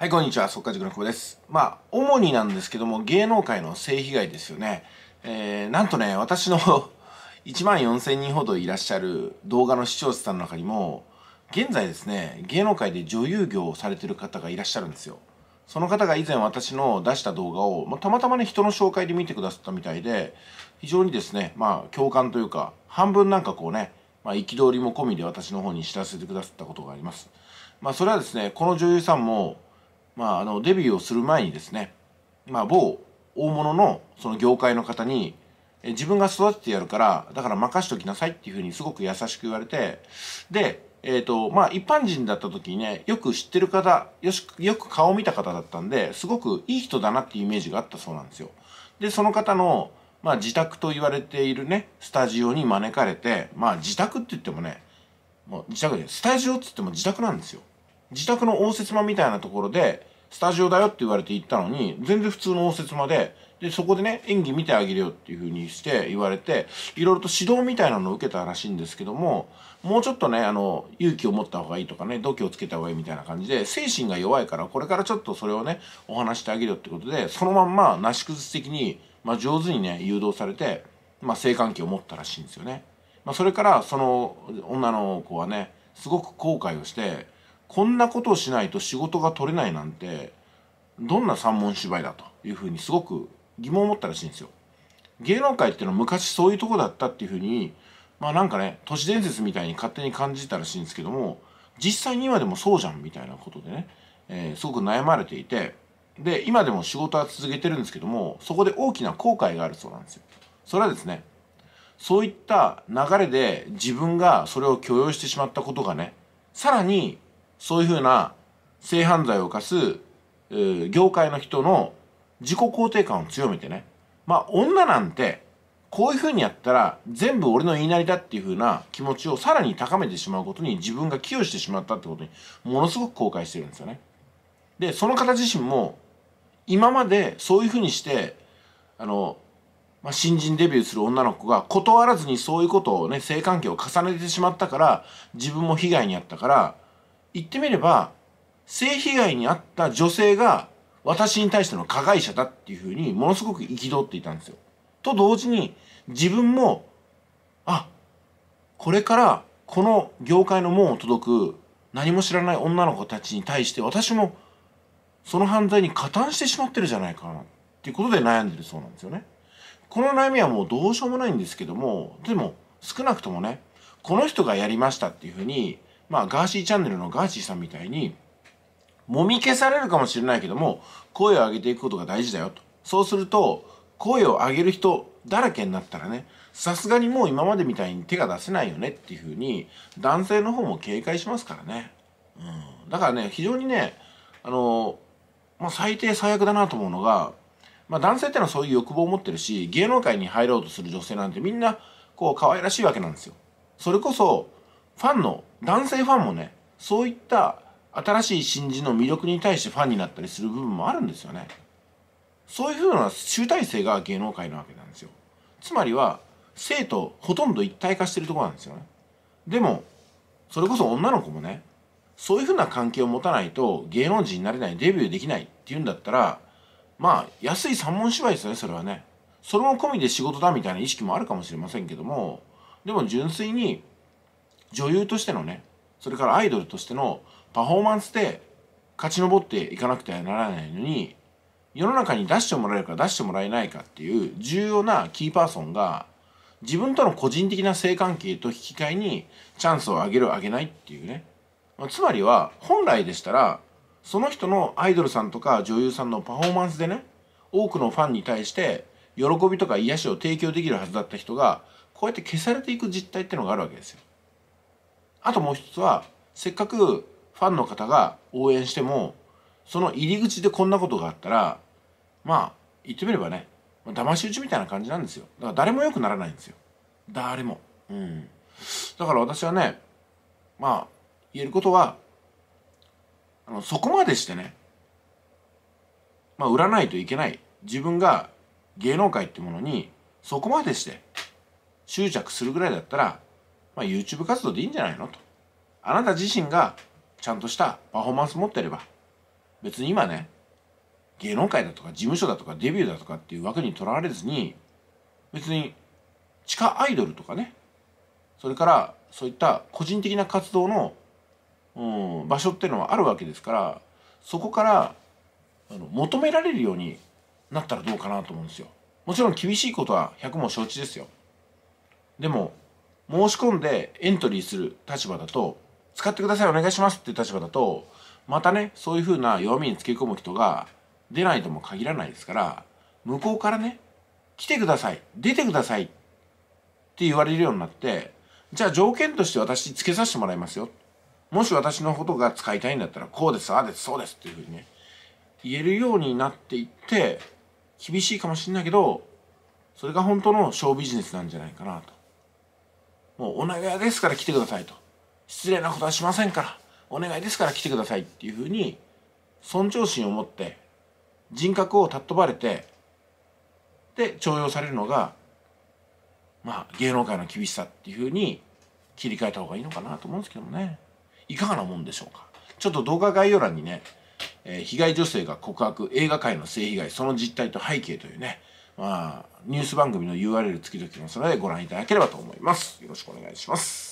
はい、こんにちは。速稼塾の久保です。まあ、主になんですけども、芸能界の性被害ですよね。えー、なんとね、私の1 万4000人ほどいらっしゃる動画の視聴者さんの中にも、現在ですね、芸能界で女優業をされてる方がいらっしゃるんですよ。その方が以前私の出した動画を、まあ、たまたまね、人の紹介で見てくださったみたいで、非常にですね、まあ、共感というか、半分なんかこうね、まあ、憤りも込みで私の方に知らせてくださったことがあります。まあ、それはですね、この女優さんも、まあ、あのデビューをする前にですね、まあ、某大物のその業界の方に自分が育ててやるからだから任しときなさいっていうふうにすごく優しく言われてでえっ、ー、とまあ一般人だった時にねよく知ってる方よしよく顔を見た方だったんですごくいい人だなっていうイメージがあったそうなんですよでその方の、まあ、自宅と言われているねスタジオに招かれてまあ自宅って言ってもねもう自宅でスタジオっつっても自宅なんですよ自宅の応接間みたいなところで、スタジオだよって言われて行ったのに、全然普通の応接間で、で、そこでね、演技見てあげるよっていう風にして言われて、いろいろと指導みたいなのを受けたらしいんですけども、もうちょっとね、あの、勇気を持った方がいいとかね、度胸をつけた方がいいみたいな感じで、精神が弱いから、これからちょっとそれをね、お話してあげるよってことで、そのまんま、なし崩し的に、まあ、上手にね、誘導されて、まあ、性関係を持ったらしいんですよね。まあ、それから、その女の子はね、すごく後悔をして、こんなことをしないと仕事が取れないなんてどんな三文芝居だというふうにすごく疑問を持ったらしいんですよ。芸能界っていうのは昔そういうとこだったっていうふうにまあなんかね都市伝説みたいに勝手に感じたらしいんですけども実際に今でもそうじゃんみたいなことでね、えー、すごく悩まれていてで今でも仕事は続けてるんですけどもそこで大きな後悔があるそうなんですよ。それはですねそういった流れで自分がそれを許容してしまったことがねさらにそういうふうな性犯罪を犯す、えー、業界の人の自己肯定感を強めてねまあ女なんてこういうふうにやったら全部俺の言いなりだっていうふうな気持ちをさらに高めてしまうことに自分が寄与してしまったってことにものすごく後悔してるんですよね。でその方自身も今までそういうふうにしてあの、まあ、新人デビューする女の子が断らずにそういうことをね性関係を重ねてしまったから自分も被害に遭ったから言ってみれば性被害に遭った女性が私に対しての加害者だっていうふうにものすごく憤っていたんですよ。と同時に自分もあこれからこの業界の門を届く何も知らない女の子たちに対して私もその犯罪に加担してしまってるじゃないかなっていうことで悩んでるそうなんですよね。この悩みはもうどうしようもないんですけどもでも少なくともねこの人がやりましたっていうふうにまあ、ガーシーチャンネルのガーシーさんみたいに、もみ消されるかもしれないけども、声を上げていくことが大事だよと。そうすると、声を上げる人だらけになったらね、さすがにもう今までみたいに手が出せないよねっていうふうに、男性の方も警戒しますからね。うん。だからね、非常にね、あの、まあ、最低最悪だなと思うのが、まあ、男性ってのはそういう欲望を持ってるし、芸能界に入ろうとする女性なんてみんな、こう、可愛らしいわけなんですよ。それこそ、ファンの男性ファンもねそういった新しい新人の魅力に対してファンになったりする部分もあるんですよねそういうふうな集大成が芸能界なわけなんですよつまりは生とほとんど一体化してるとこなんですよねでもそれこそ女の子もねそういうふうな関係を持たないと芸能人になれないデビューできないっていうんだったらまあ安い三文芝居ですよねそれはねそれも込みで仕事だみたいな意識もあるかもしれませんけどもでも純粋に女優としてのねそれからアイドルとしてのパフォーマンスで勝ち上っていかなくてはならないのに世の中に出してもらえるか出してもらえないかっていう重要なキーパーソンが自分との個人的な性関係と引き換えにチャンスをあげるあげないっていうね、まあ、つまりは本来でしたらその人のアイドルさんとか女優さんのパフォーマンスでね多くのファンに対して喜びとか癒しを提供できるはずだった人がこうやって消されていく実態ってのがあるわけですよ。あともう一つはせっかくファンの方が応援してもその入り口でこんなことがあったらまあ言ってみればね騙し討ちみたいな感じなんですよだから誰も良くならないんですよ誰もうんだから私はねまあ言えることはあのそこまでしてねまあ売らないといけない自分が芸能界ってものにそこまでして執着するぐらいだったらまあ、YouTube 活動でいいんじゃないのと。あなた自身がちゃんとしたパフォーマンス持ってれば、別に今ね、芸能界だとか事務所だとかデビューだとかっていう枠にとらわれずに、別に地下アイドルとかね、それからそういった個人的な活動の、うん、場所っていうのはあるわけですから、そこからあの求められるようになったらどうかなと思うんですよ。もちろん厳しいことは100も承知ですよ。でも申し込んでエントリーする立場だと、使ってくださいお願いしますっていう立場だと、またね、そういう風な弱みにつけ込む人が出ないとも限らないですから、向こうからね、来てください、出てくださいって言われるようになって、じゃあ条件として私つけさせてもらいますよ。もし私のことが使いたいんだったら、こうです、ああです、そうですっていうふうにね、言えるようになっていって、厳しいかもしれないけど、それが本当のショービジネスなんじゃないかなと。もうお願いですから来てくださいと失礼なことはしませんからお願いですから来てくださいっていうふうに尊重心を持って人格を尊ばれてで重用されるのがまあ芸能界の厳しさっていうふうに切り替えた方がいいのかなと思うんですけどもねいかがなもんでしょうかちょっと動画概要欄にね、えー、被害女性が告白映画界の性被害その実態と背景というねまあ、ニュース番組の URL 付き時のそれでご覧いただければと思います。よろしくお願いします。